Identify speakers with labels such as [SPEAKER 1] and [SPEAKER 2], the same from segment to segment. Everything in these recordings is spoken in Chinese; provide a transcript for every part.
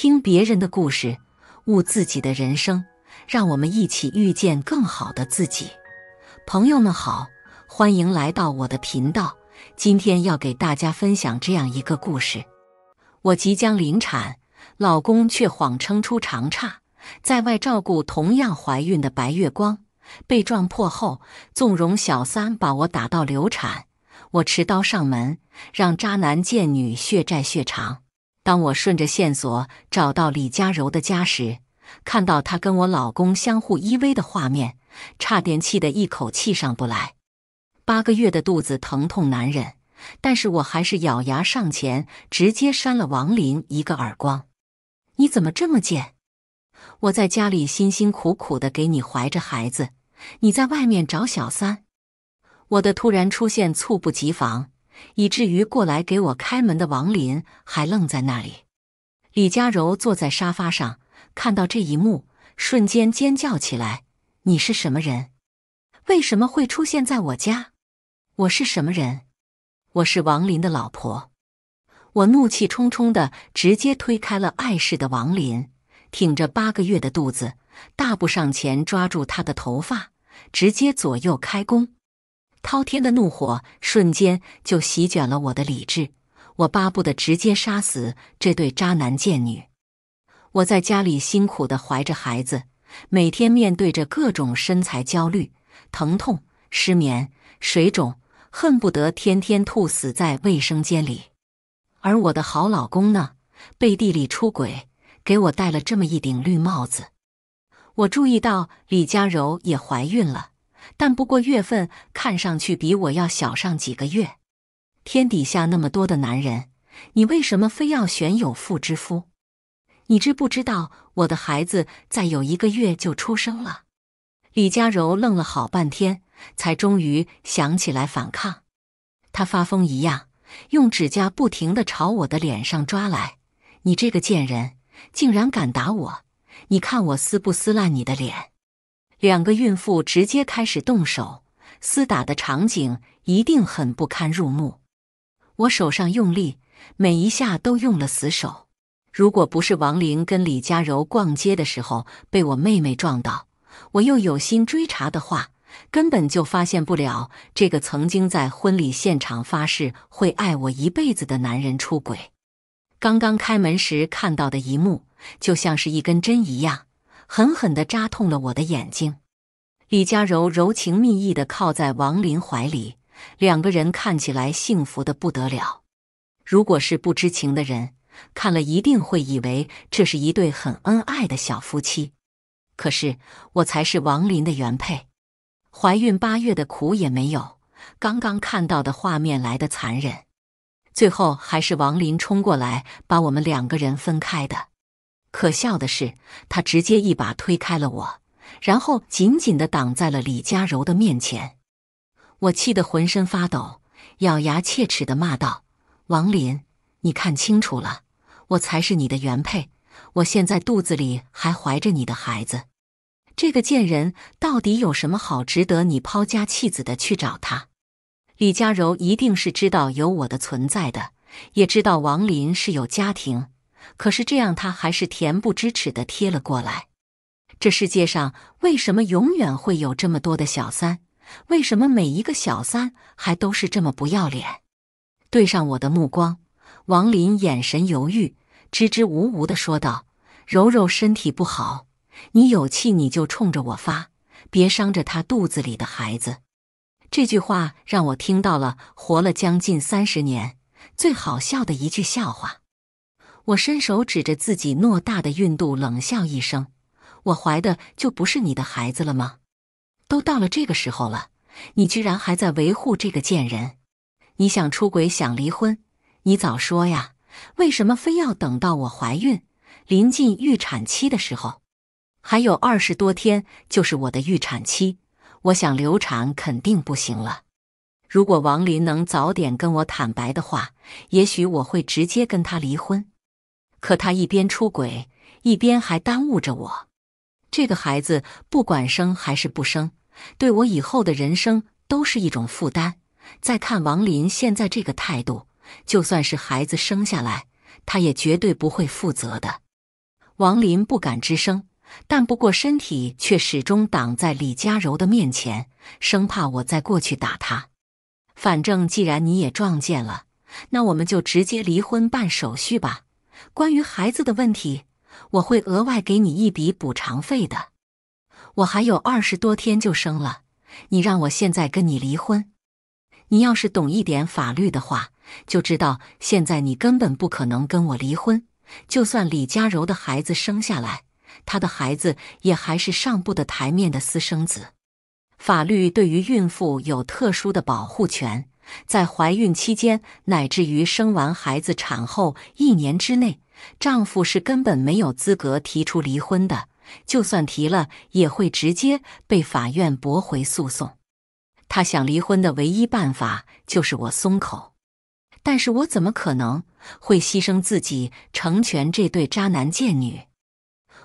[SPEAKER 1] 听别人的故事，悟自己的人生，让我们一起遇见更好的自己。朋友们好，欢迎来到我的频道。今天要给大家分享这样一个故事：我即将临产，老公却谎称出长差，在外照顾同样怀孕的白月光。被撞破后，纵容小三把我打到流产。我持刀上门，让渣男贱女血债血偿。当我顺着线索找到李佳柔的家时，看到她跟我老公相互依偎的画面，差点气得一口气上不来。八个月的肚子疼痛难忍，但是我还是咬牙上前，直接扇了王林一个耳光。你怎么这么贱？我在家里辛辛苦苦的给你怀着孩子，你在外面找小三。我的突然出现，猝不及防。以至于过来给我开门的王林还愣在那里。李佳柔坐在沙发上，看到这一幕，瞬间尖叫起来：“你是什么人？为什么会出现在我家？我是什么人？我是王林的老婆！”我怒气冲冲的直接推开了碍事的王林，挺着八个月的肚子，大步上前，抓住他的头发，直接左右开弓。滔天的怒火瞬间就席卷了我的理智，我巴不得直接杀死这对渣男贱女。我在家里辛苦的怀着孩子，每天面对着各种身材焦虑、疼痛、失眠、水肿，恨不得天天吐死在卫生间里。而我的好老公呢，背地里出轨，给我戴了这么一顶绿帽子。我注意到李佳柔也怀孕了。但不过月份看上去比我要小上几个月。天底下那么多的男人，你为什么非要选有妇之夫？你知不知道我的孩子再有一个月就出生了？李佳柔愣了好半天，才终于想起来反抗。她发疯一样用指甲不停地朝我的脸上抓来。你这个贱人，竟然敢打我！你看我撕不撕烂你的脸？两个孕妇直接开始动手厮打的场景一定很不堪入目。我手上用力，每一下都用了死手。如果不是王林跟李佳柔逛街的时候被我妹妹撞到，我又有心追查的话，根本就发现不了这个曾经在婚礼现场发誓会爱我一辈子的男人出轨。刚刚开门时看到的一幕，就像是一根针一样。狠狠地扎痛了我的眼睛。李佳柔柔情蜜意地靠在王林怀里，两个人看起来幸福的不得了。如果是不知情的人，看了一定会以为这是一对很恩爱的小夫妻。可是我才是王林的原配，怀孕八月的苦也没有，刚刚看到的画面来的残忍。最后还是王林冲过来把我们两个人分开的。可笑的是，他直接一把推开了我，然后紧紧的挡在了李佳柔的面前。我气得浑身发抖，咬牙切齿的骂道：“王林，你看清楚了，我才是你的原配，我现在肚子里还怀着你的孩子。这个贱人到底有什么好值得你抛家弃子的去找他？李佳柔一定是知道有我的存在的，也知道王林是有家庭。”可是这样，他还是恬不知耻的贴了过来。这世界上为什么永远会有这么多的小三？为什么每一个小三还都是这么不要脸？对上我的目光，王林眼神犹豫，支支吾吾的说道：“柔柔身体不好，你有气你就冲着我发，别伤着她肚子里的孩子。”这句话让我听到了活了将近三十年最好笑的一句笑话。我伸手指着自己偌大的孕肚，冷笑一声：“我怀的就不是你的孩子了吗？都到了这个时候了，你居然还在维护这个贱人！你想出轨，想离婚，你早说呀！为什么非要等到我怀孕、临近预产期的时候？还有二十多天就是我的预产期，我想流产肯定不行了。如果王林能早点跟我坦白的话，也许我会直接跟他离婚。”可他一边出轨，一边还耽误着我。这个孩子不管生还是不生，对我以后的人生都是一种负担。再看王林现在这个态度，就算是孩子生下来，他也绝对不会负责的。王林不敢吱声，但不过身体却始终挡在李佳柔的面前，生怕我再过去打他。反正既然你也撞见了，那我们就直接离婚办手续吧。关于孩子的问题，我会额外给你一笔补偿费的。我还有二十多天就生了，你让我现在跟你离婚？你要是懂一点法律的话，就知道现在你根本不可能跟我离婚。就算李佳柔的孩子生下来，她的孩子也还是上不得台面的私生子。法律对于孕妇有特殊的保护权。在怀孕期间，乃至于生完孩子产后一年之内，丈夫是根本没有资格提出离婚的。就算提了，也会直接被法院驳回诉讼。她想离婚的唯一办法就是我松口，但是我怎么可能会牺牲自己成全这对渣男贱女？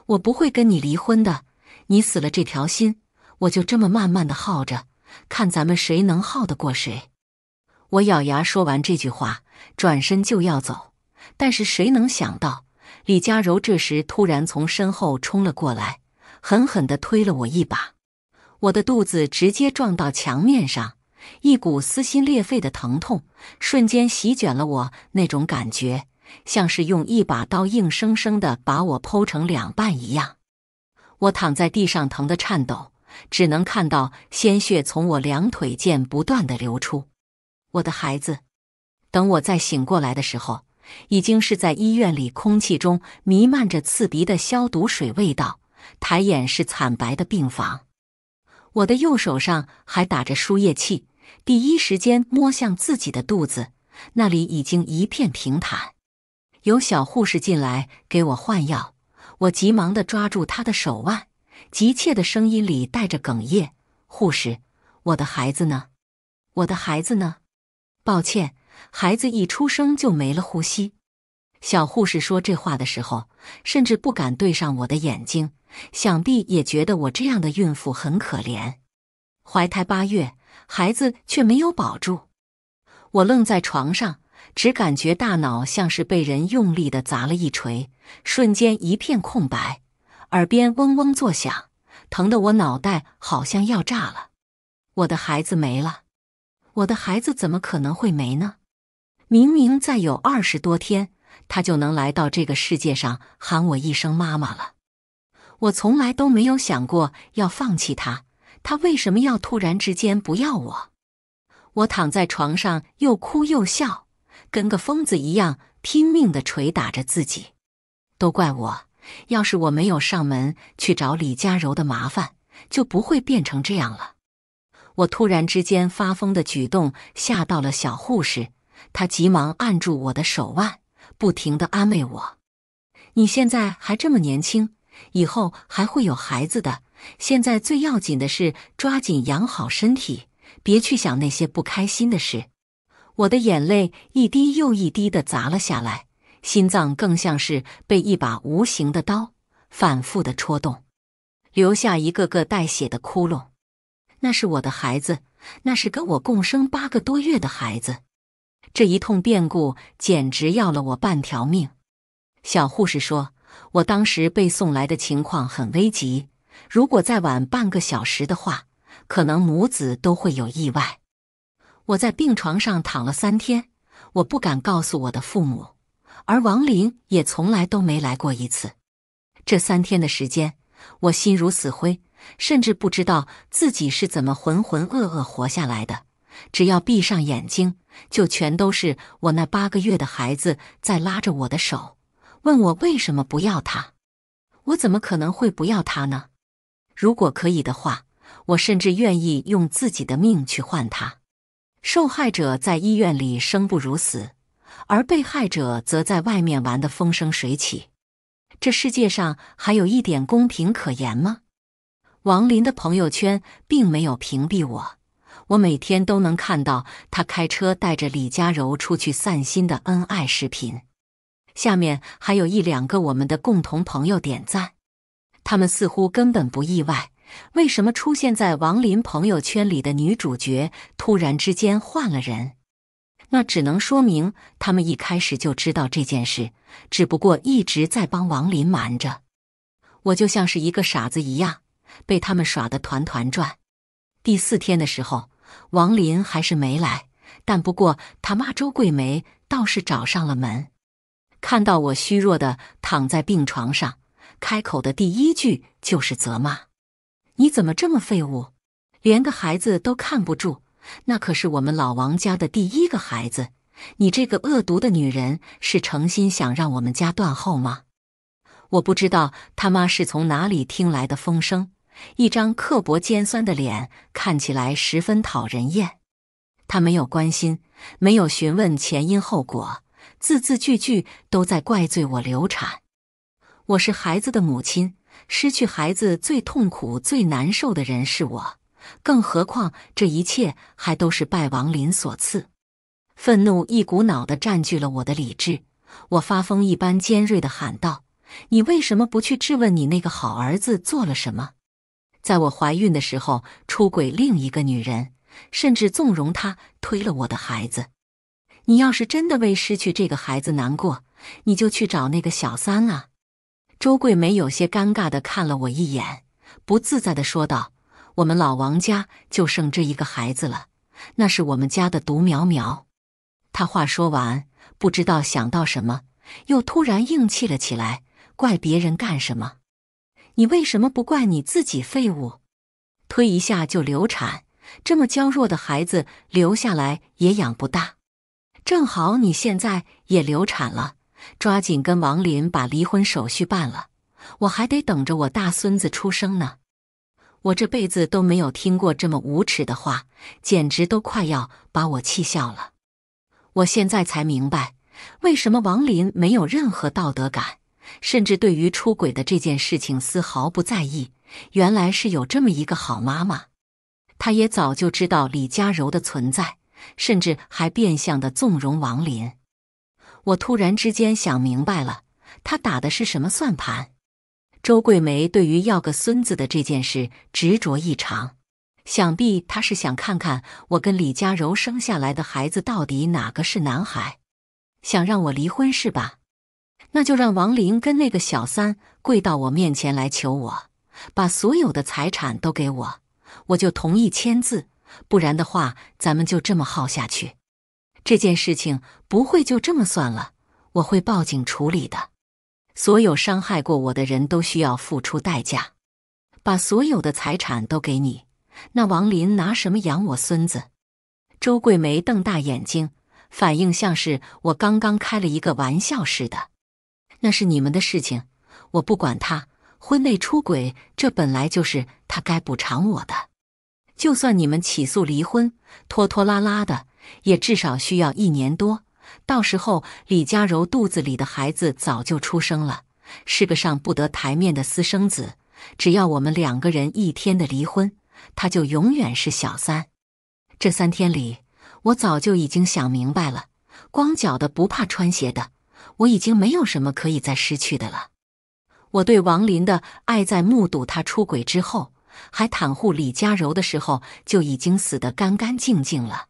[SPEAKER 1] 我不会跟你离婚的。你死了这条心，我就这么慢慢的耗着，看咱们谁能耗得过谁。我咬牙说完这句话，转身就要走，但是谁能想到，李佳柔这时突然从身后冲了过来，狠狠地推了我一把，我的肚子直接撞到墙面上，一股撕心裂肺的疼痛瞬间席卷了我，那种感觉像是用一把刀硬生生的把我剖成两半一样。我躺在地上，疼得颤抖，只能看到鲜血从我两腿间不断的流出。我的孩子，等我再醒过来的时候，已经是在医院里，空气中弥漫着刺鼻的消毒水味道，抬眼是惨白的病房。我的右手上还打着输液器，第一时间摸向自己的肚子，那里已经一片平坦。有小护士进来给我换药，我急忙的抓住她的手腕，急切的声音里带着哽咽：“护士，我的孩子呢？我的孩子呢？”抱歉，孩子一出生就没了呼吸。小护士说这话的时候，甚至不敢对上我的眼睛，想必也觉得我这样的孕妇很可怜。怀胎八月，孩子却没有保住。我愣在床上，只感觉大脑像是被人用力的砸了一锤，瞬间一片空白，耳边嗡嗡作响，疼得我脑袋好像要炸了。我的孩子没了。我的孩子怎么可能会没呢？明明再有二十多天，他就能来到这个世界上喊我一声妈妈了。我从来都没有想过要放弃他，他为什么要突然之间不要我？我躺在床上又哭又笑，跟个疯子一样，拼命的捶打着自己。都怪我，要是我没有上门去找李佳柔的麻烦，就不会变成这样了。我突然之间发疯的举动吓到了小护士，她急忙按住我的手腕，不停的安慰我：“你现在还这么年轻，以后还会有孩子的。现在最要紧的是抓紧养好身体，别去想那些不开心的事。”我的眼泪一滴又一滴的砸了下来，心脏更像是被一把无形的刀反复的戳动，留下一个个带血的窟窿。那是我的孩子，那是跟我共生八个多月的孩子。这一通变故简直要了我半条命。小护士说，我当时被送来的情况很危急，如果再晚半个小时的话，可能母子都会有意外。我在病床上躺了三天，我不敢告诉我的父母，而王林也从来都没来过一次。这三天的时间，我心如死灰。甚至不知道自己是怎么浑浑噩噩活下来的。只要闭上眼睛，就全都是我那八个月的孩子在拉着我的手，问我为什么不要他。我怎么可能会不要他呢？如果可以的话，我甚至愿意用自己的命去换他。受害者在医院里生不如死，而被害者则在外面玩得风生水起。这世界上还有一点公平可言吗？王林的朋友圈并没有屏蔽我，我每天都能看到他开车带着李佳柔出去散心的恩爱视频，下面还有一两个我们的共同朋友点赞，他们似乎根本不意外。为什么出现在王林朋友圈里的女主角突然之间换了人？那只能说明他们一开始就知道这件事，只不过一直在帮王林瞒着。我就像是一个傻子一样。被他们耍得团团转。第四天的时候，王林还是没来，但不过他妈周桂梅倒是找上了门。看到我虚弱的躺在病床上，开口的第一句就是责骂：“你怎么这么废物，连个孩子都看不住？那可是我们老王家的第一个孩子，你这个恶毒的女人，是诚心想让我们家断后吗？”我不知道他妈是从哪里听来的风声。一张刻薄尖酸的脸看起来十分讨人厌。他没有关心，没有询问前因后果，字字句句都在怪罪我流产。我是孩子的母亲，失去孩子最痛苦、最难受的人是我。更何况这一切还都是拜王林所赐。愤怒一股脑的占据了我的理智，我发疯一般尖锐的喊道：“你为什么不去质问你那个好儿子做了什么？”在我怀孕的时候出轨另一个女人，甚至纵容她推了我的孩子。你要是真的为失去这个孩子难过，你就去找那个小三啊！周桂梅有些尴尬的看了我一眼，不自在的说道：“我们老王家就剩这一个孩子了，那是我们家的独苗苗。”她话说完，不知道想到什么，又突然硬气了起来，怪别人干什么？你为什么不怪你自己废物？推一下就流产，这么娇弱的孩子留下来也养不大。正好你现在也流产了，抓紧跟王林把离婚手续办了。我还得等着我大孙子出生呢。我这辈子都没有听过这么无耻的话，简直都快要把我气笑了。我现在才明白，为什么王林没有任何道德感。甚至对于出轨的这件事情丝毫不在意。原来是有这么一个好妈妈，她也早就知道李佳柔的存在，甚至还变相的纵容王林。我突然之间想明白了，她打的是什么算盘？周桂梅对于要个孙子的这件事执着异常，想必她是想看看我跟李佳柔生下来的孩子到底哪个是男孩，想让我离婚是吧？那就让王林跟那个小三跪到我面前来求我，把所有的财产都给我，我就同意签字。不然的话，咱们就这么耗下去。这件事情不会就这么算了，我会报警处理的。所有伤害过我的人都需要付出代价。把所有的财产都给你，那王林拿什么养我孙子？周桂梅瞪大眼睛，反应像是我刚刚开了一个玩笑似的。那是你们的事情，我不管他婚内出轨，这本来就是他该补偿我的。就算你们起诉离婚，拖拖拉拉的，也至少需要一年多。到时候李佳柔肚子里的孩子早就出生了，是个上不得台面的私生子。只要我们两个人一天的离婚，他就永远是小三。这三天里，我早就已经想明白了，光脚的不怕穿鞋的。我已经没有什么可以再失去的了。我对王林的爱，在目睹他出轨之后，还袒护李佳柔的时候，就已经死得干干净净了。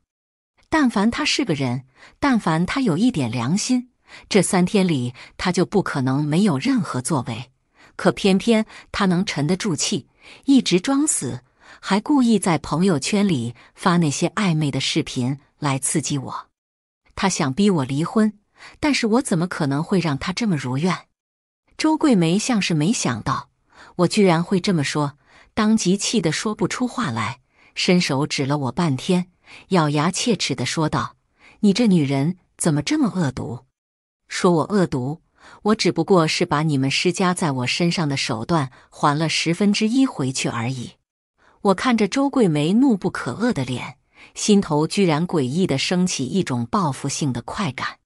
[SPEAKER 1] 但凡他是个人，但凡他有一点良心，这三天里他就不可能没有任何作为。可偏偏他能沉得住气，一直装死，还故意在朋友圈里发那些暧昧的视频来刺激我。他想逼我离婚。但是我怎么可能会让她这么如愿？周桂梅像是没想到我居然会这么说，当即气得说不出话来，伸手指了我半天，咬牙切齿的说道：“你这女人怎么这么恶毒？说我恶毒？我只不过是把你们施加在我身上的手段还了十分之一回去而已。”我看着周桂梅怒不可遏的脸，心头居然诡异的升起一种报复性的快感。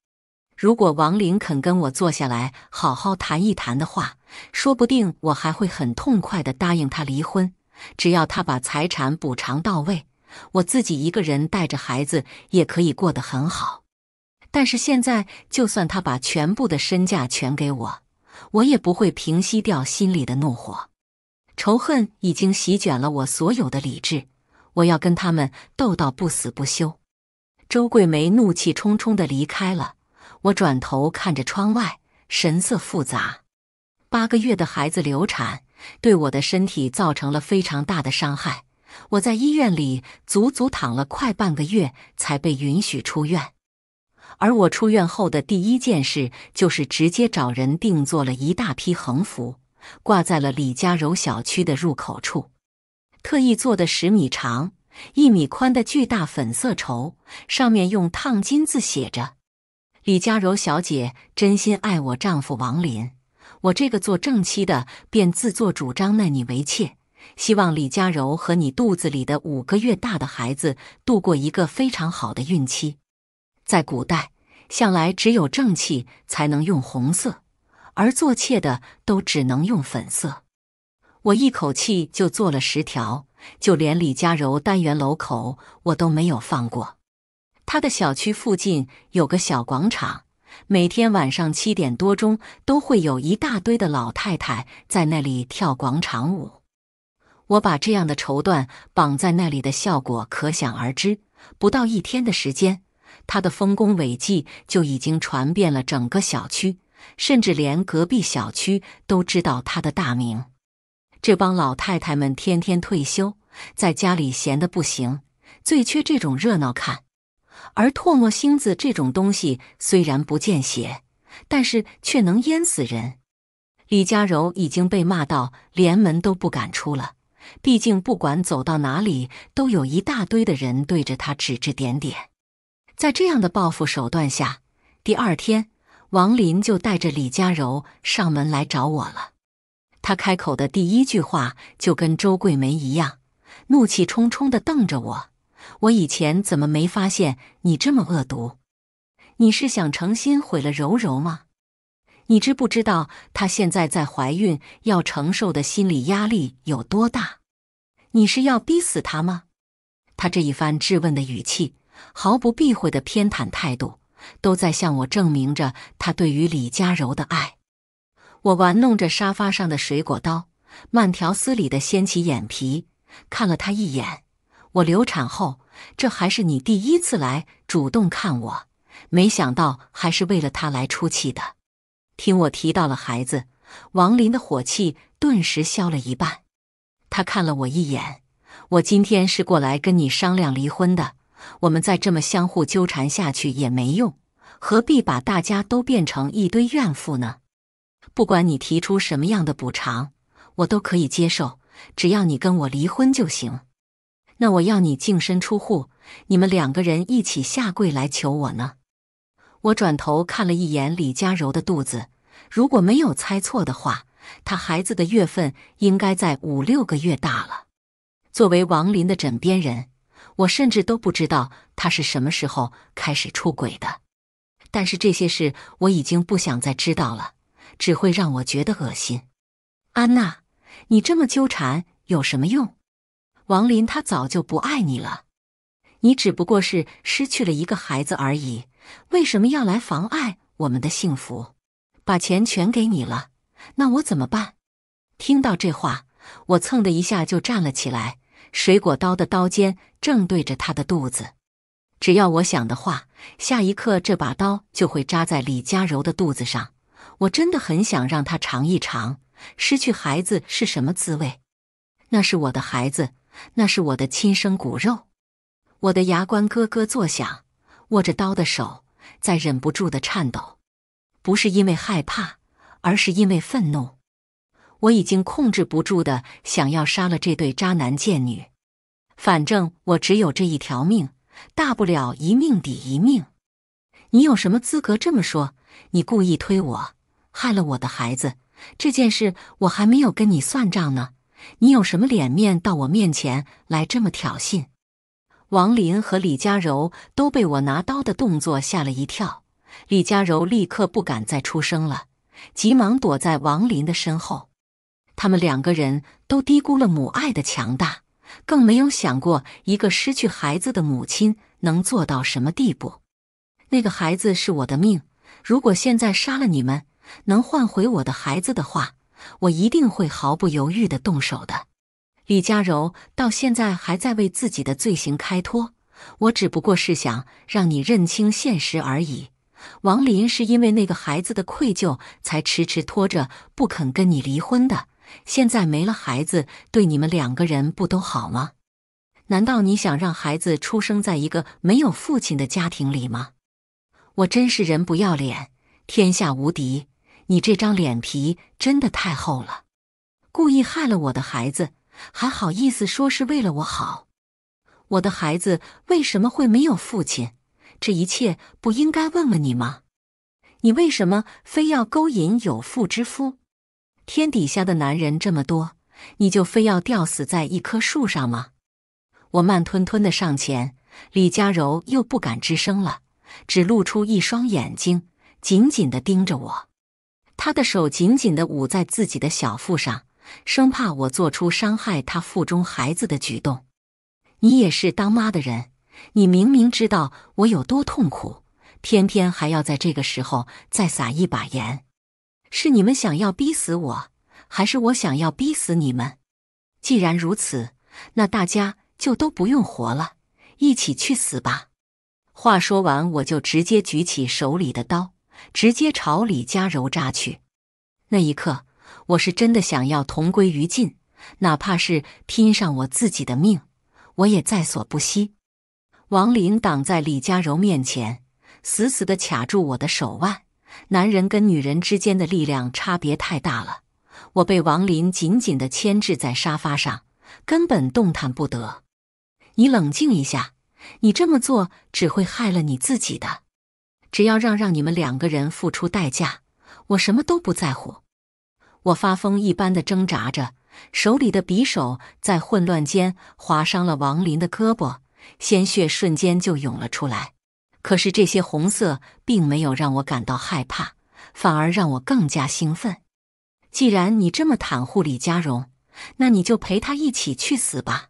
[SPEAKER 1] 如果王玲肯跟我坐下来好好谈一谈的话，说不定我还会很痛快地答应他离婚。只要他把财产补偿到位，我自己一个人带着孩子也可以过得很好。但是现在，就算他把全部的身价全给我，我也不会平息掉心里的怒火。仇恨已经席卷了我所有的理智，我要跟他们斗到不死不休。周桂梅怒气冲冲地离开了。我转头看着窗外，神色复杂。八个月的孩子流产，对我的身体造成了非常大的伤害。我在医院里足足躺了快半个月，才被允许出院。而我出院后的第一件事，就是直接找人定做了一大批横幅，挂在了李家柔小区的入口处。特意做的十米长、一米宽的巨大粉色绸，上面用烫金字写着。李佳柔小姐真心爱我丈夫王林，我这个做正妻的便自作主张纳你为妾。希望李佳柔和你肚子里的五个月大的孩子度过一个非常好的孕期。在古代，向来只有正妻才能用红色，而做妾的都只能用粉色。我一口气就做了十条，就连李佳柔单元楼口我都没有放过。他的小区附近有个小广场，每天晚上七点多钟都会有一大堆的老太太在那里跳广场舞。我把这样的绸缎绑在那里的效果可想而知。不到一天的时间，他的丰功伟绩就已经传遍了整个小区，甚至连隔壁小区都知道他的大名。这帮老太太们天天退休，在家里闲得不行，最缺这种热闹看。而唾沫星子这种东西虽然不见血，但是却能淹死人。李佳柔已经被骂到连门都不敢出了，毕竟不管走到哪里都有一大堆的人对着他指指点点。在这样的报复手段下，第二天王林就带着李佳柔上门来找我了。他开口的第一句话就跟周桂梅一样，怒气冲冲的瞪着我。我以前怎么没发现你这么恶毒？你是想诚心毁了柔柔吗？你知不知道她现在在怀孕，要承受的心理压力有多大？你是要逼死她吗？他这一番质问的语气，毫不避讳的偏袒态度，都在向我证明着他对于李佳柔的爱。我玩弄着沙发上的水果刀，慢条斯理的掀起眼皮，看了他一眼。我流产后，这还是你第一次来主动看我。没想到还是为了他来出气的。听我提到了孩子，王林的火气顿时消了一半。他看了我一眼，我今天是过来跟你商量离婚的。我们再这么相互纠缠下去也没用，何必把大家都变成一堆怨妇呢？不管你提出什么样的补偿，我都可以接受，只要你跟我离婚就行。那我要你净身出户，你们两个人一起下跪来求我呢？我转头看了一眼李佳柔的肚子，如果没有猜错的话，她孩子的月份应该在五六个月大了。作为王林的枕边人，我甚至都不知道他是什么时候开始出轨的。但是这些事我已经不想再知道了，只会让我觉得恶心。安娜，你这么纠缠有什么用？王林，他早就不爱你了，你只不过是失去了一个孩子而已，为什么要来妨碍我们的幸福？把钱全给你了，那我怎么办？听到这话，我蹭的一下就站了起来，水果刀的刀尖正对着他的肚子，只要我想的话，下一刻这把刀就会扎在李佳柔的肚子上。我真的很想让他尝一尝失去孩子是什么滋味，那是我的孩子。那是我的亲生骨肉，我的牙关咯咯作响，握着刀的手在忍不住的颤抖，不是因为害怕，而是因为愤怒。我已经控制不住的想要杀了这对渣男贱女，反正我只有这一条命，大不了一命抵一命。你有什么资格这么说？你故意推我，害了我的孩子，这件事我还没有跟你算账呢。你有什么脸面到我面前来这么挑衅？王林和李佳柔都被我拿刀的动作吓了一跳，李佳柔立刻不敢再出声了，急忙躲在王林的身后。他们两个人都低估了母爱的强大，更没有想过一个失去孩子的母亲能做到什么地步。那个孩子是我的命，如果现在杀了你们，能换回我的孩子的话。我一定会毫不犹豫地动手的。李佳柔到现在还在为自己的罪行开脱。我只不过是想让你认清现实而已。王林是因为那个孩子的愧疚，才迟迟拖着不肯跟你离婚的。现在没了孩子，对你们两个人不都好吗？难道你想让孩子出生在一个没有父亲的家庭里吗？我真是人不要脸，天下无敌。你这张脸皮真的太厚了，故意害了我的孩子，还好意思说是为了我好？我的孩子为什么会没有父亲？这一切不应该问问你吗？你为什么非要勾引有妇之夫？天底下的男人这么多，你就非要吊死在一棵树上吗？我慢吞吞的上前，李佳柔又不敢吱声了，只露出一双眼睛，紧紧的盯着我。他的手紧紧的捂在自己的小腹上，生怕我做出伤害他腹中孩子的举动。你也是当妈的人，你明明知道我有多痛苦，偏偏还要在这个时候再撒一把盐。是你们想要逼死我，还是我想要逼死你们？既然如此，那大家就都不用活了，一起去死吧！话说完，我就直接举起手里的刀。直接朝李佳柔扎去，那一刻我是真的想要同归于尽，哪怕是拼上我自己的命，我也在所不惜。王林挡在李佳柔面前，死死地卡住我的手腕。男人跟女人之间的力量差别太大了，我被王林紧紧地牵制在沙发上，根本动弹不得。你冷静一下，你这么做只会害了你自己的。只要让让你们两个人付出代价，我什么都不在乎。我发疯一般的挣扎着，手里的匕首在混乱间划伤了王林的胳膊，鲜血瞬间就涌了出来。可是这些红色并没有让我感到害怕，反而让我更加兴奋。既然你这么袒护李佳荣，那你就陪他一起去死吧！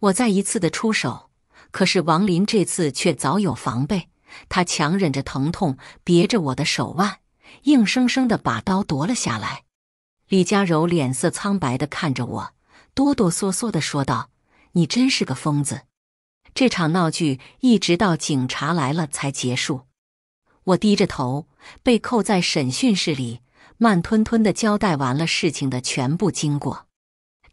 [SPEAKER 1] 我再一次的出手，可是王林这次却早有防备。他强忍着疼痛，别着我的手腕，硬生生的把刀夺了下来。李佳柔脸色苍白的看着我，哆哆嗦嗦的说道：“你真是个疯子！”这场闹剧一直到警察来了才结束。我低着头，被扣在审讯室里，慢吞吞的交代完了事情的全部经过，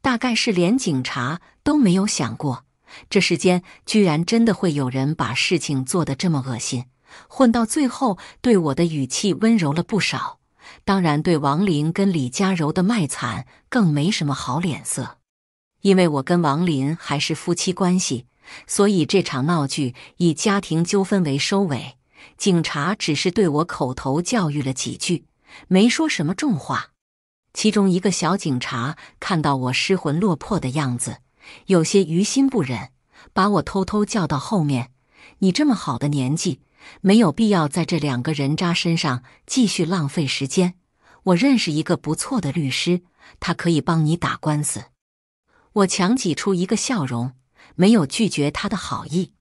[SPEAKER 1] 大概是连警察都没有想过。这世间居然真的会有人把事情做得这么恶心，混到最后对我的语气温柔了不少。当然，对王林跟李佳柔的卖惨更没什么好脸色。因为我跟王林还是夫妻关系，所以这场闹剧以家庭纠纷为收尾。警察只是对我口头教育了几句，没说什么重话。其中一个小警察看到我失魂落魄的样子。有些于心不忍，把我偷偷叫到后面。你这么好的年纪，没有必要在这两个人渣身上继续浪费时间。我认识一个不错的律师，他可以帮你打官司。我强挤出一个笑容，没有拒绝他的好意。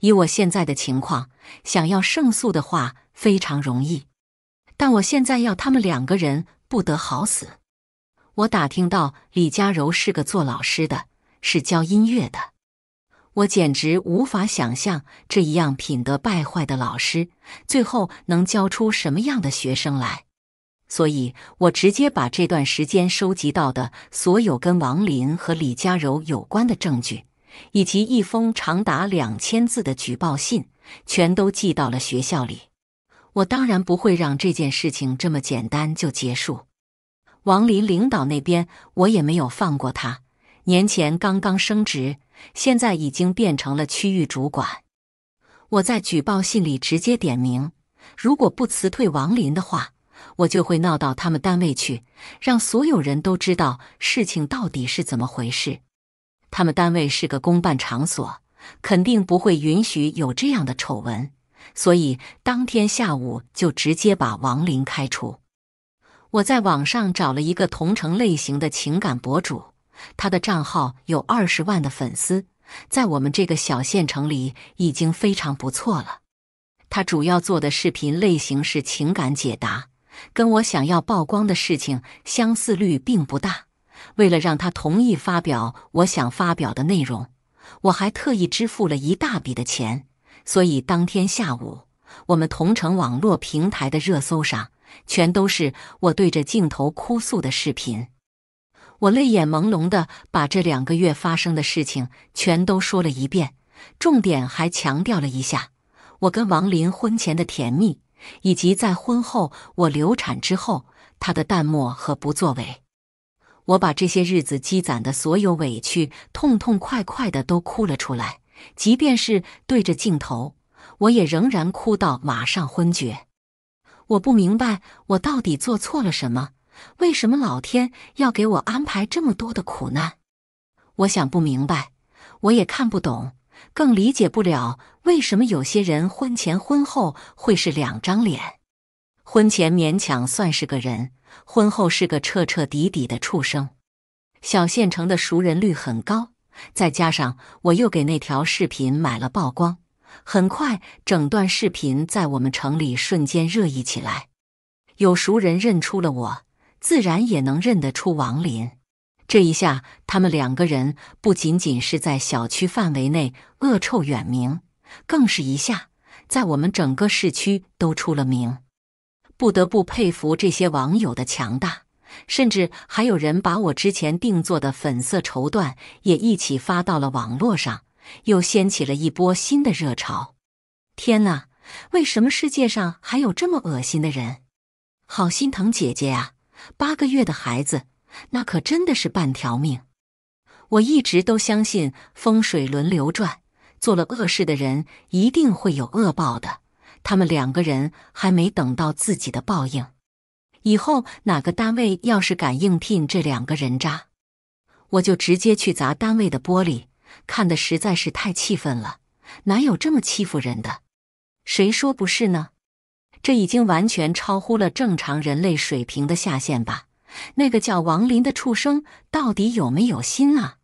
[SPEAKER 1] 以我现在的情况，想要胜诉的话非常容易，但我现在要他们两个人不得好死。我打听到李佳柔是个做老师的。是教音乐的，我简直无法想象这一样品德败坏的老师，最后能教出什么样的学生来。所以，我直接把这段时间收集到的所有跟王林和李佳柔有关的证据，以及一封长达两千字的举报信，全都寄到了学校里。我当然不会让这件事情这么简单就结束。王林领导那边，我也没有放过他。年前刚刚升职，现在已经变成了区域主管。我在举报信里直接点名，如果不辞退王林的话，我就会闹到他们单位去，让所有人都知道事情到底是怎么回事。他们单位是个公办场所，肯定不会允许有这样的丑闻，所以当天下午就直接把王林开除。我在网上找了一个同城类型的情感博主。他的账号有二十万的粉丝，在我们这个小县城里已经非常不错了。他主要做的视频类型是情感解答，跟我想要曝光的事情相似率并不大。为了让他同意发表我想发表的内容，我还特意支付了一大笔的钱。所以当天下午，我们同城网络平台的热搜上全都是我对着镜头哭诉的视频。我泪眼朦胧的把这两个月发生的事情全都说了一遍，重点还强调了一下我跟王林婚前的甜蜜，以及在婚后我流产之后他的淡漠和不作为。我把这些日子积攒的所有委屈，痛痛快快的都哭了出来，即便是对着镜头，我也仍然哭到马上昏厥。我不明白我到底做错了什么。为什么老天要给我安排这么多的苦难？我想不明白，我也看不懂，更理解不了为什么有些人婚前婚后会是两张脸，婚前勉强算是个人，婚后是个彻彻底底的畜生。小县城的熟人率很高，再加上我又给那条视频买了曝光，很快整段视频在我们城里瞬间热议起来，有熟人认出了我。自然也能认得出王林。这一下，他们两个人不仅仅是在小区范围内恶臭远名，更是一下在我们整个市区都出了名。不得不佩服这些网友的强大，甚至还有人把我之前定做的粉色绸缎也一起发到了网络上，又掀起了一波新的热潮。天呐，为什么世界上还有这么恶心的人？好心疼姐姐啊！八个月的孩子，那可真的是半条命。我一直都相信风水轮流转，做了恶事的人一定会有恶报的。他们两个人还没等到自己的报应，以后哪个单位要是敢应聘这两个人渣，我就直接去砸单位的玻璃。看得实在是太气愤了，哪有这么欺负人的？谁说不是呢？这已经完全超乎了正常人类水平的下限吧？那个叫王林的畜生到底有没有心啊？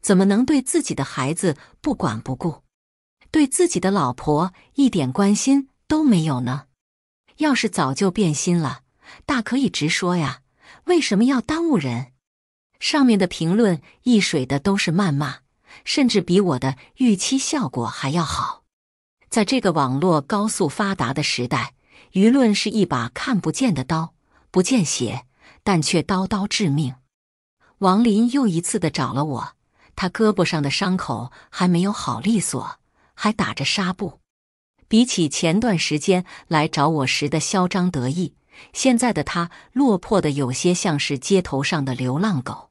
[SPEAKER 1] 怎么能对自己的孩子不管不顾，对自己的老婆一点关心都没有呢？要是早就变心了，大可以直说呀！为什么要耽误人？上面的评论一水的都是谩骂，甚至比我的预期效果还要好。在这个网络高速发达的时代。舆论是一把看不见的刀，不见血，但却刀刀致命。王林又一次的找了我，他胳膊上的伤口还没有好利索，还打着纱布。比起前段时间来找我时的嚣张得意，现在的他落魄的有些像是街头上的流浪狗。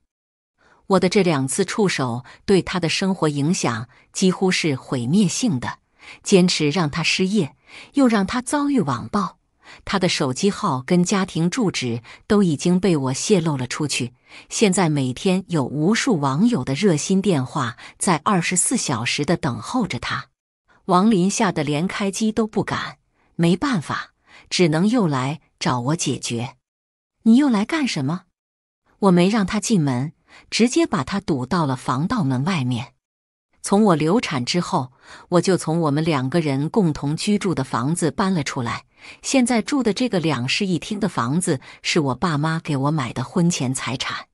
[SPEAKER 1] 我的这两次触手对他的生活影响几乎是毁灭性的，坚持让他失业。又让他遭遇网暴，他的手机号跟家庭住址都已经被我泄露了出去。现在每天有无数网友的热心电话在二十四小时的等候着他。王林吓得连开机都不敢，没办法，只能又来找我解决。你又来干什么？我没让他进门，直接把他堵到了防盗门外面。从我流产之后，我就从我们两个人共同居住的房子搬了出来。现在住的这个两室一厅的房子是我爸妈给我买的婚前财产。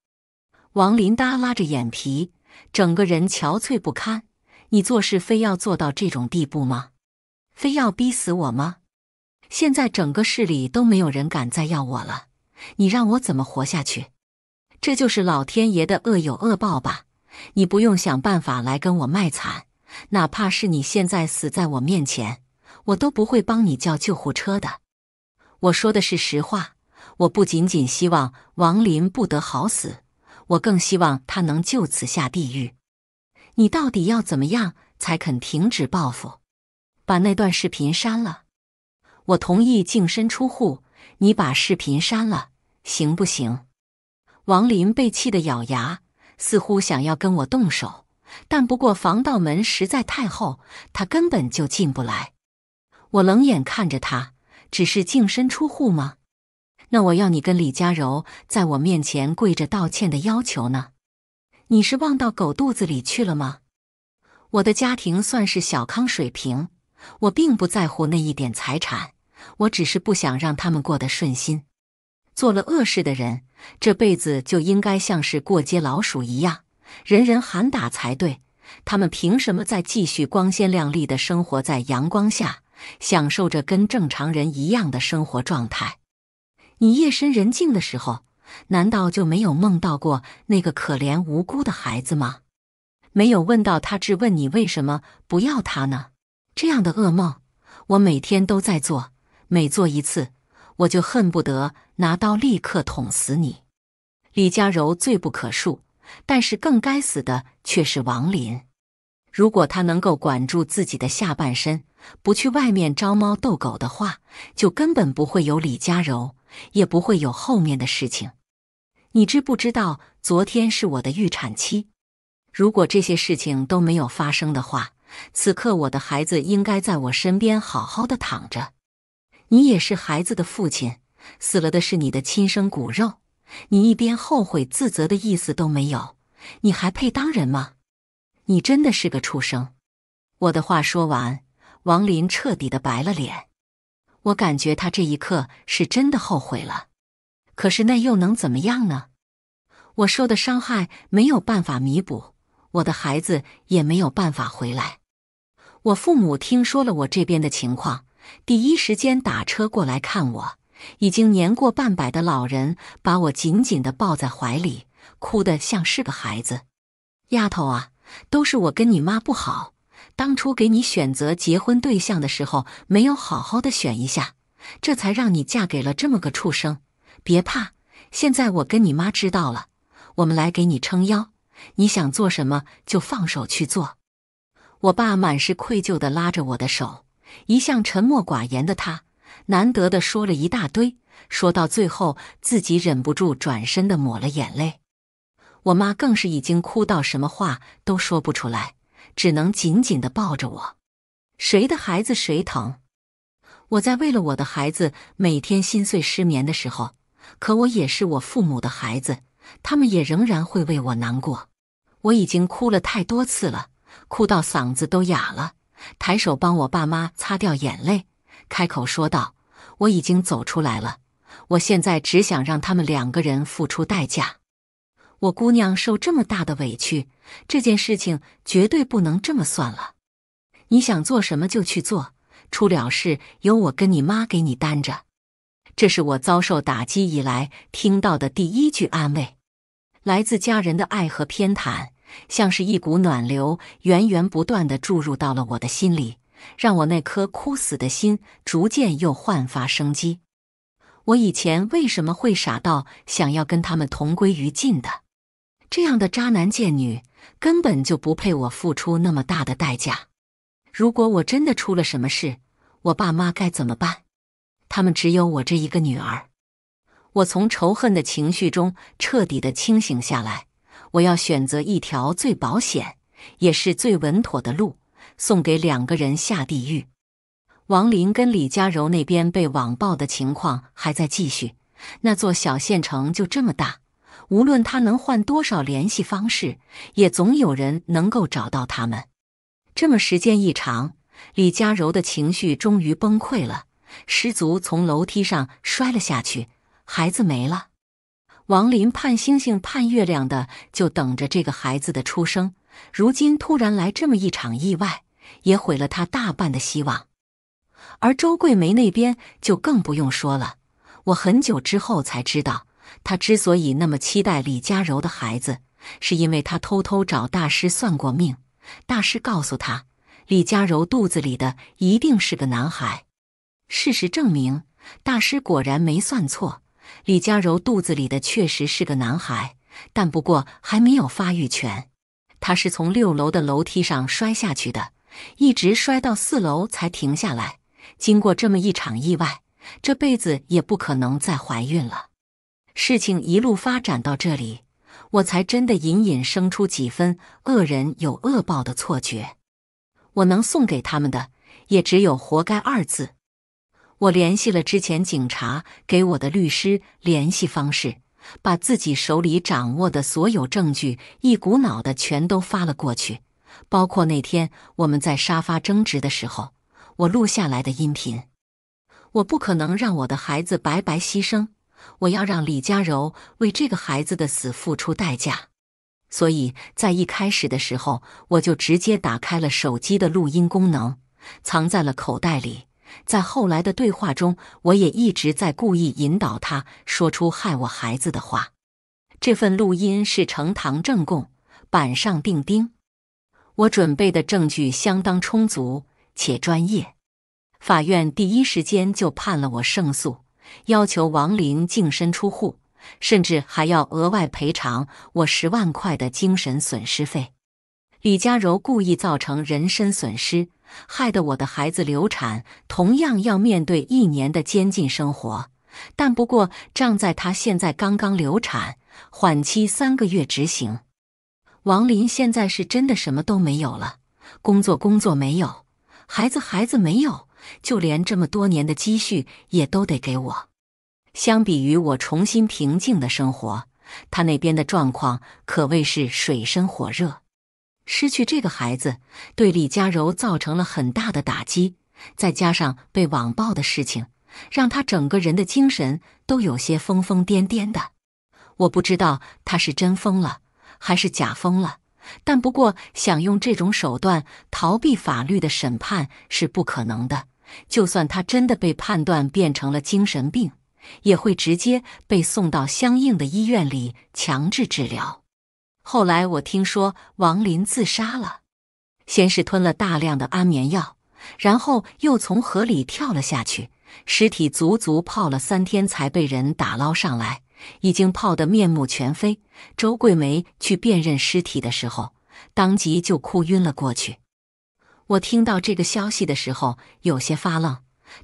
[SPEAKER 1] 王林耷拉着眼皮，整个人憔悴不堪。你做事非要做到这种地步吗？非要逼死我吗？现在整个市里都没有人敢再要我了，你让我怎么活下去？这就是老天爷的恶有恶报吧？你不用想办法来跟我卖惨，哪怕是你现在死在我面前，我都不会帮你叫救护车的。我说的是实话。我不仅仅希望王林不得好死，我更希望他能就此下地狱。你到底要怎么样才肯停止报复？把那段视频删了。我同意净身出户，你把视频删了，行不行？王林被气得咬牙。似乎想要跟我动手，但不过防盗门实在太厚，他根本就进不来。我冷眼看着他，只是净身出户吗？那我要你跟李佳柔在我面前跪着道歉的要求呢？你是忘到狗肚子里去了吗？我的家庭算是小康水平，我并不在乎那一点财产，我只是不想让他们过得顺心。做了恶事的人。这辈子就应该像是过街老鼠一样，人人喊打才对。他们凭什么在继续光鲜亮丽的生活在阳光下，享受着跟正常人一样的生活状态？你夜深人静的时候，难道就没有梦到过那个可怜无辜的孩子吗？没有？问到他，质问你为什么不要他呢？这样的噩梦，我每天都在做，每做一次。我就恨不得拿刀立刻捅死你！李佳柔罪不可恕，但是更该死的却是王林。如果他能够管住自己的下半身，不去外面招猫逗狗的话，就根本不会有李佳柔，也不会有后面的事情。你知不知道，昨天是我的预产期？如果这些事情都没有发生的话，此刻我的孩子应该在我身边好好的躺着。你也是孩子的父亲，死了的是你的亲生骨肉，你一边后悔自责的意思都没有，你还配当人吗？你真的是个畜生！我的话说完，王林彻底的白了脸，我感觉他这一刻是真的后悔了。可是那又能怎么样呢？我受的伤害没有办法弥补，我的孩子也没有办法回来。我父母听说了我这边的情况。第一时间打车过来看我，已经年过半百的老人把我紧紧的抱在怀里，哭得像是个孩子。丫头啊，都是我跟你妈不好，当初给你选择结婚对象的时候没有好好的选一下，这才让你嫁给了这么个畜生。别怕，现在我跟你妈知道了，我们来给你撑腰，你想做什么就放手去做。我爸满是愧疚的拉着我的手。一向沉默寡言的他，难得的说了一大堆，说到最后自己忍不住转身的抹了眼泪。我妈更是已经哭到什么话都说不出来，只能紧紧的抱着我。谁的孩子谁疼。我在为了我的孩子每天心碎失眠的时候，可我也是我父母的孩子，他们也仍然会为我难过。我已经哭了太多次了，哭到嗓子都哑了。抬手帮我爸妈擦掉眼泪，开口说道：“我已经走出来了，我现在只想让他们两个人付出代价。我姑娘受这么大的委屈，这件事情绝对不能这么算了。你想做什么就去做，出了事由我跟你妈给你担着。这是我遭受打击以来听到的第一句安慰，来自家人的爱和偏袒。”像是一股暖流，源源不断的注入到了我的心里，让我那颗枯死的心逐渐又焕发生机。我以前为什么会傻到想要跟他们同归于尽的？这样的渣男贱女根本就不配我付出那么大的代价。如果我真的出了什么事，我爸妈该怎么办？他们只有我这一个女儿。我从仇恨的情绪中彻底的清醒下来。我要选择一条最保险，也是最稳妥的路，送给两个人下地狱。王林跟李佳柔那边被网暴的情况还在继续。那座小县城就这么大，无论他能换多少联系方式，也总有人能够找到他们。这么时间一长，李佳柔的情绪终于崩溃了，失足从楼梯上摔了下去，孩子没了。王林盼星星盼月亮的，就等着这个孩子的出生。如今突然来这么一场意外，也毁了他大半的希望。而周桂梅那边就更不用说了。我很久之后才知道，她之所以那么期待李佳柔的孩子，是因为她偷偷找大师算过命。大师告诉她，李佳柔肚子里的一定是个男孩。事实证明，大师果然没算错。李佳柔肚子里的确实是个男孩，但不过还没有发育全。他是从六楼的楼梯上摔下去的，一直摔到四楼才停下来。经过这么一场意外，这辈子也不可能再怀孕了。事情一路发展到这里，我才真的隐隐生出几分恶人有恶报的错觉。我能送给他们的，也只有“活该”二字。我联系了之前警察给我的律师联系方式，把自己手里掌握的所有证据一股脑的全都发了过去，包括那天我们在沙发争执的时候我录下来的音频。我不可能让我的孩子白白牺牲，我要让李佳柔为这个孩子的死付出代价。所以在一开始的时候，我就直接打开了手机的录音功能，藏在了口袋里。在后来的对话中，我也一直在故意引导他说出害我孩子的话。这份录音是呈堂证供，板上钉钉。我准备的证据相当充足且专业，法院第一时间就判了我胜诉，要求王林净身出户，甚至还要额外赔偿我十万块的精神损失费。李佳柔故意造成人身损失。害得我的孩子流产，同样要面对一年的监禁生活，但不过仗在他现在刚刚流产，缓期三个月执行。王林现在是真的什么都没有了，工作工作没有，孩子孩子没有，就连这么多年的积蓄也都得给我。相比于我重新平静的生活，他那边的状况可谓是水深火热。失去这个孩子，对李佳柔造成了很大的打击，再加上被网暴的事情，让她整个人的精神都有些疯疯癫癫的。我不知道她是真疯了，还是假疯了，但不过想用这种手段逃避法律的审判是不可能的。就算她真的被判断变成了精神病，也会直接被送到相应的医院里强制治疗。后来我听说王林自杀了，先是吞了大量的安眠药，然后又从河里跳了下去。尸体足足泡了三天才被人打捞上来，已经泡得面目全非。周桂梅去辨认尸体的时候，当即就哭晕了过去。我听到这个消息的时候有些发愣，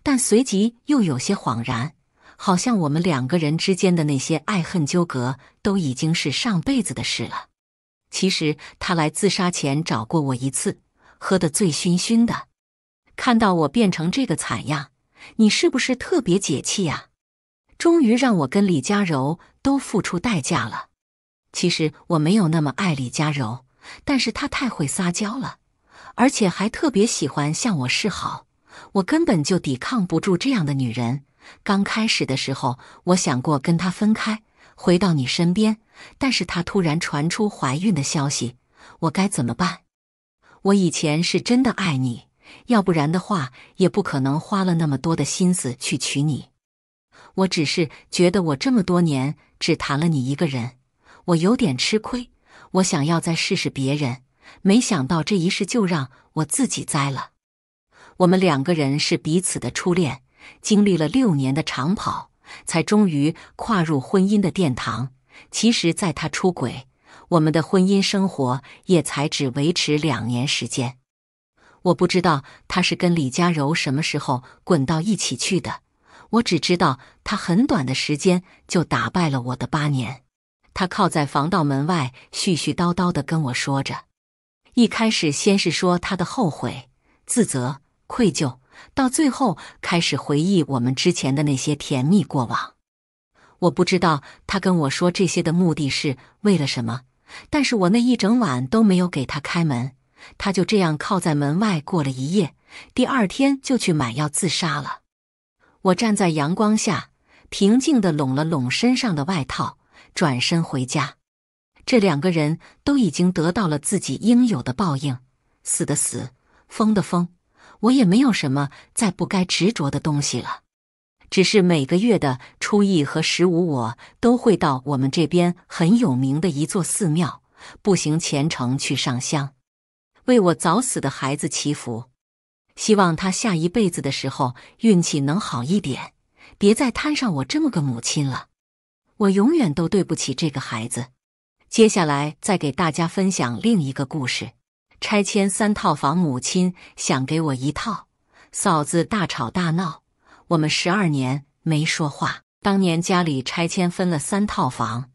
[SPEAKER 1] 但随即又有些恍然，好像我们两个人之间的那些爱恨纠葛都已经是上辈子的事了。其实他来自杀前找过我一次，喝得醉醺醺的。看到我变成这个惨样，你是不是特别解气啊？终于让我跟李佳柔都付出代价了。其实我没有那么爱李佳柔，但是她太会撒娇了，而且还特别喜欢向我示好，我根本就抵抗不住这样的女人。刚开始的时候，我想过跟她分开。回到你身边，但是她突然传出怀孕的消息，我该怎么办？我以前是真的爱你，要不然的话也不可能花了那么多的心思去娶你。我只是觉得我这么多年只谈了你一个人，我有点吃亏。我想要再试试别人，没想到这一试就让我自己栽了。我们两个人是彼此的初恋，经历了六年的长跑。才终于跨入婚姻的殿堂。其实，在他出轨，我们的婚姻生活也才只维持两年时间。我不知道他是跟李佳柔什么时候滚到一起去的，我只知道他很短的时间就打败了我的八年。他靠在防盗门外，絮絮叨叨地跟我说着。一开始，先是说他的后悔、自责、愧疚。到最后，开始回忆我们之前的那些甜蜜过往。我不知道他跟我说这些的目的是为了什么，但是我那一整晚都没有给他开门，他就这样靠在门外过了一夜。第二天就去买药自杀了。我站在阳光下，平静的拢了拢身上的外套，转身回家。这两个人都已经得到了自己应有的报应，死的死，疯的疯。我也没有什么再不该执着的东西了，只是每个月的初一和十五，我都会到我们这边很有名的一座寺庙，步行虔诚去上香，为我早死的孩子祈福，希望他下一辈子的时候运气能好一点，别再摊上我这么个母亲了。我永远都对不起这个孩子。接下来再给大家分享另一个故事。拆迁三套房，母亲想给我一套，嫂子大吵大闹，我们十二年没说话。当年家里拆迁分了三套房，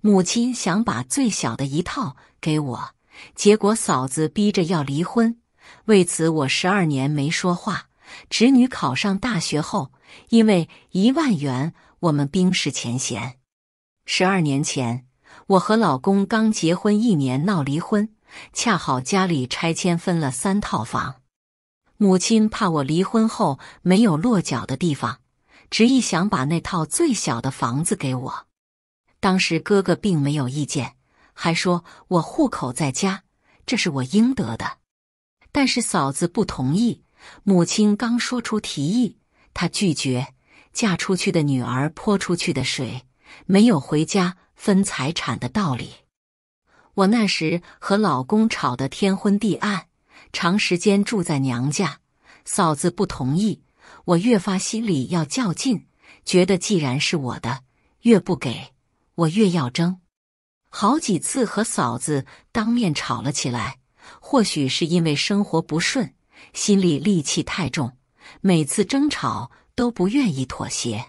[SPEAKER 1] 母亲想把最小的一套给我，结果嫂子逼着要离婚，为此我十二年没说话。侄女考上大学后，因为一万元，我们冰释前嫌。十二年前，我和老公刚结婚一年，闹离婚。恰好家里拆迁分了三套房，母亲怕我离婚后没有落脚的地方，执意想把那套最小的房子给我。当时哥哥并没有意见，还说我户口在家，这是我应得的。但是嫂子不同意，母亲刚说出提议，她拒绝。嫁出去的女儿泼出去的水，没有回家分财产的道理。我那时和老公吵得天昏地暗，长时间住在娘家，嫂子不同意，我越发心里要较劲，觉得既然是我的，越不给我越要争。好几次和嫂子当面吵了起来，或许是因为生活不顺，心里戾气太重，每次争吵都不愿意妥协。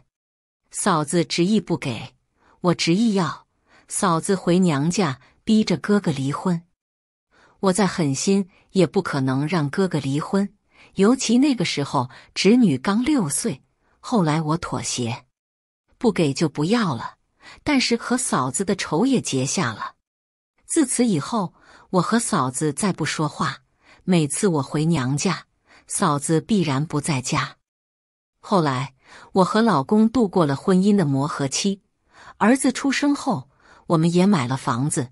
[SPEAKER 1] 嫂子执意不给，我执意要，嫂子回娘家。逼着哥哥离婚，我再狠心也不可能让哥哥离婚。尤其那个时候，侄女刚六岁。后来我妥协，不给就不要了。但是和嫂子的仇也结下了。自此以后，我和嫂子再不说话。每次我回娘家，嫂子必然不在家。后来我和老公度过了婚姻的磨合期，儿子出生后，我们也买了房子。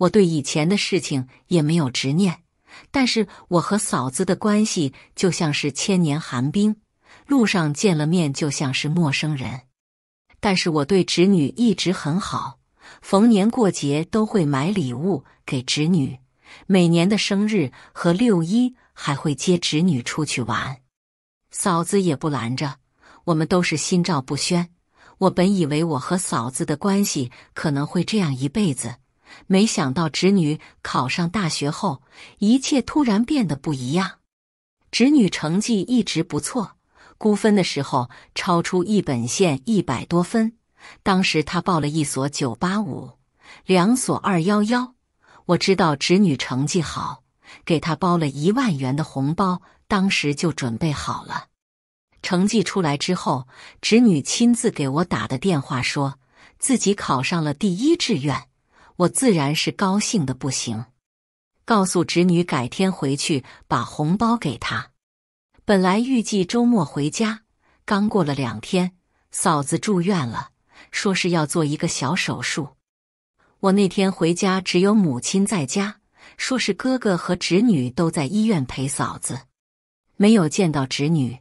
[SPEAKER 1] 我对以前的事情也没有执念，但是我和嫂子的关系就像是千年寒冰，路上见了面就像是陌生人。但是我对侄女一直很好，逢年过节都会买礼物给侄女，每年的生日和六一还会接侄女出去玩，嫂子也不拦着，我们都是心照不宣。我本以为我和嫂子的关系可能会这样一辈子。没想到侄女考上大学后，一切突然变得不一样。侄女成绩一直不错，估分的时候超出一本线一百多分。当时她报了一所九八五，两所二幺幺。我知道侄女成绩好，给她包了一万元的红包，当时就准备好了。成绩出来之后，侄女亲自给我打的电话，说自己考上了第一志愿。我自然是高兴的不行，告诉侄女改天回去把红包给她。本来预计周末回家，刚过了两天，嫂子住院了，说是要做一个小手术。我那天回家只有母亲在家，说是哥哥和侄女都在医院陪嫂子，没有见到侄女。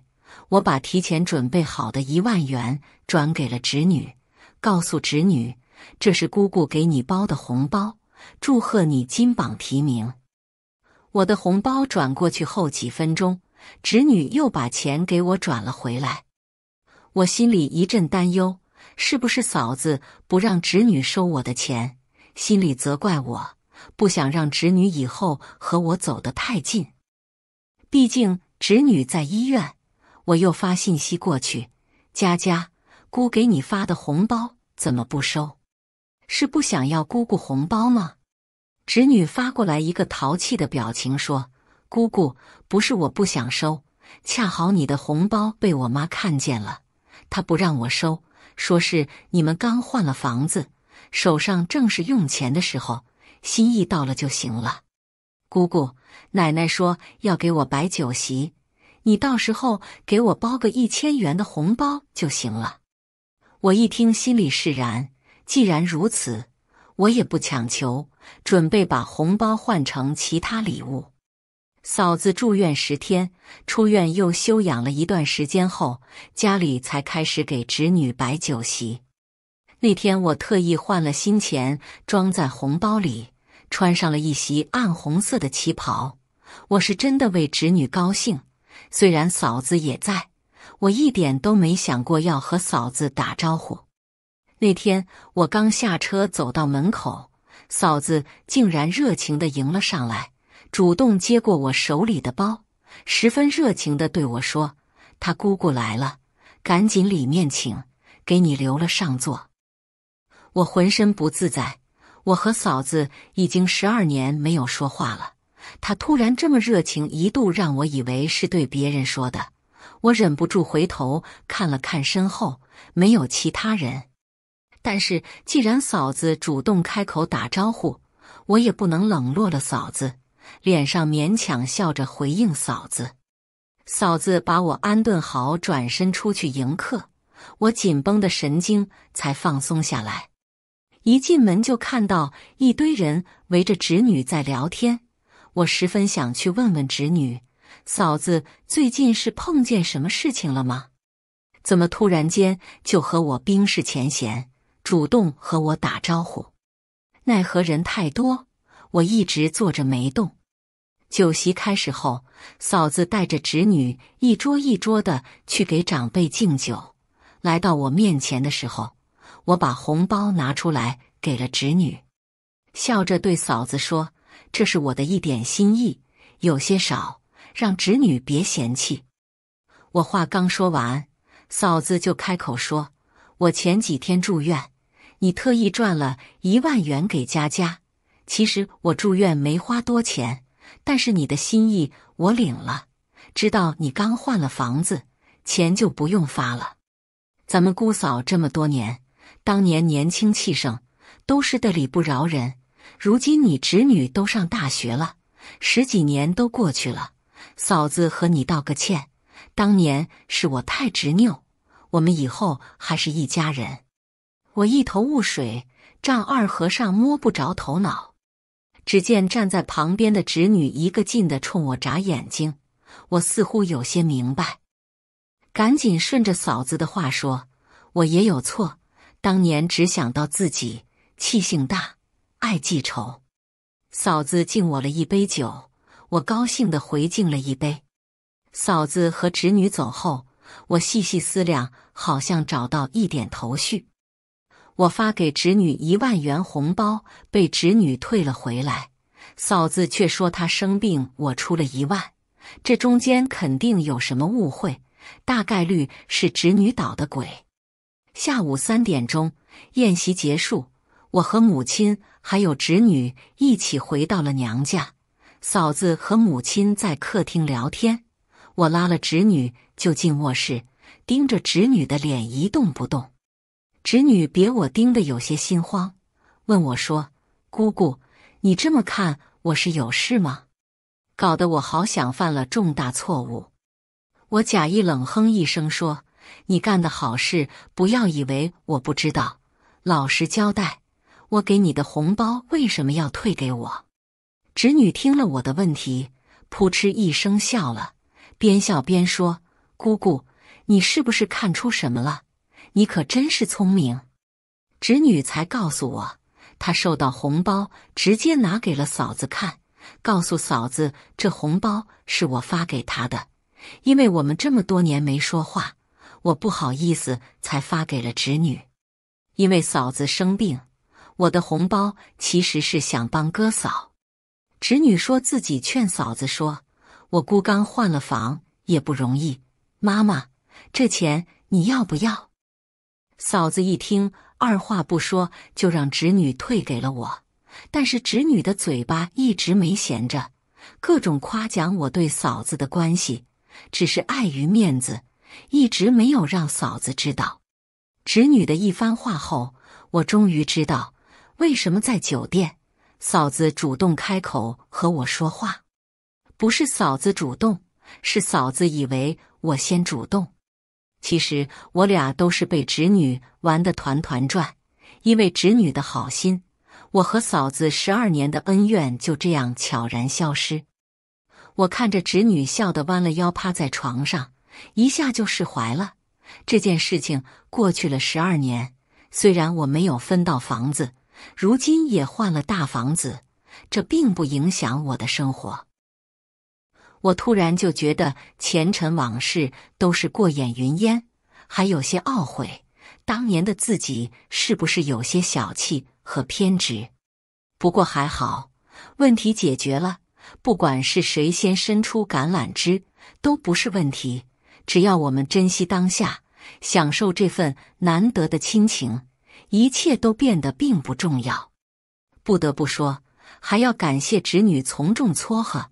[SPEAKER 1] 我把提前准备好的一万元转给了侄女，告诉侄女。这是姑姑给你包的红包，祝贺你金榜题名。我的红包转过去后几分钟，侄女又把钱给我转了回来，我心里一阵担忧，是不是嫂子不让侄女收我的钱？心里责怪我不想让侄女以后和我走得太近，毕竟侄女在医院。我又发信息过去：“佳佳，姑给你发的红包怎么不收？”是不想要姑姑红包吗？侄女发过来一个淘气的表情，说：“姑姑，不是我不想收，恰好你的红包被我妈看见了，她不让我收，说是你们刚换了房子，手上正是用钱的时候，心意到了就行了。”姑姑，奶奶说要给我摆酒席，你到时候给我包个一千元的红包就行了。我一听，心里释然。既然如此，我也不强求，准备把红包换成其他礼物。嫂子住院十天，出院又休养了一段时间后，家里才开始给侄女摆酒席。那天我特意换了新钱，装在红包里，穿上了一袭暗红色的旗袍。我是真的为侄女高兴，虽然嫂子也在，我一点都没想过要和嫂子打招呼。那天我刚下车，走到门口，嫂子竟然热情的迎了上来，主动接过我手里的包，十分热情的对我说：“他姑姑来了，赶紧里面请，给你留了上座。”我浑身不自在，我和嫂子已经十二年没有说话了，她突然这么热情，一度让我以为是对别人说的。我忍不住回头看了看身后，没有其他人。但是，既然嫂子主动开口打招呼，我也不能冷落了嫂子，脸上勉强笑着回应嫂子。嫂子把我安顿好，转身出去迎客，我紧绷的神经才放松下来。一进门就看到一堆人围着侄女在聊天，我十分想去问问侄女，嫂子最近是碰见什么事情了吗？怎么突然间就和我冰释前嫌？主动和我打招呼，奈何人太多，我一直坐着没动。酒席开始后，嫂子带着侄女一桌一桌的去给长辈敬酒，来到我面前的时候，我把红包拿出来给了侄女，笑着对嫂子说：“这是我的一点心意，有些少，让侄女别嫌弃。”我话刚说完，嫂子就开口说。我前几天住院，你特意赚了一万元给佳佳。其实我住院没花多钱，但是你的心意我领了。知道你刚换了房子，钱就不用发了。咱们姑嫂这么多年，当年年轻气盛，都是得理不饶人。如今你侄女都上大学了，十几年都过去了，嫂子和你道个歉，当年是我太执拗。我们以后还是一家人。我一头雾水，丈二和尚摸不着头脑。只见站在旁边的侄女一个劲的冲我眨眼睛，我似乎有些明白，赶紧顺着嫂子的话说：“我也有错，当年只想到自己，气性大，爱记仇。”嫂子敬我了一杯酒，我高兴的回敬了一杯。嫂子和侄女走后。我细细思量，好像找到一点头绪。我发给侄女一万元红包，被侄女退了回来。嫂子却说她生病，我出了一万，这中间肯定有什么误会，大概率是侄女捣的鬼。下午三点钟，宴席结束，我和母亲还有侄女一起回到了娘家。嫂子和母亲在客厅聊天。我拉了侄女就进卧室，盯着侄女的脸一动不动。侄女别我盯得有些心慌，问我说：“姑姑，你这么看我是有事吗？”搞得我好想犯了重大错误。我假意冷哼一声说：“你干的好事，不要以为我不知道。老实交代，我给你的红包为什么要退给我？”侄女听了我的问题，扑哧一声笑了。边笑边说：“姑姑，你是不是看出什么了？你可真是聪明。”侄女才告诉我，她收到红包直接拿给了嫂子看，告诉嫂子这红包是我发给她的，因为我们这么多年没说话，我不好意思才发给了侄女。因为嫂子生病，我的红包其实是想帮哥嫂。侄女说自己劝嫂子说。我姑刚换了房，也不容易。妈妈，这钱你要不要？嫂子一听，二话不说就让侄女退给了我。但是侄女的嘴巴一直没闲着，各种夸奖我对嫂子的关系，只是碍于面子，一直没有让嫂子知道。侄女的一番话后，我终于知道为什么在酒店，嫂子主动开口和我说话。不是嫂子主动，是嫂子以为我先主动。其实我俩都是被侄女玩得团团转。因为侄女的好心，我和嫂子十二年的恩怨就这样悄然消失。我看着侄女笑得弯了腰，趴在床上，一下就释怀了。这件事情过去了十二年，虽然我没有分到房子，如今也换了大房子，这并不影响我的生活。我突然就觉得前尘往事都是过眼云烟，还有些懊悔，当年的自己是不是有些小气和偏执？不过还好，问题解决了。不管是谁先伸出橄榄枝，都不是问题。只要我们珍惜当下，享受这份难得的亲情，一切都变得并不重要。不得不说，还要感谢侄女从众撮合。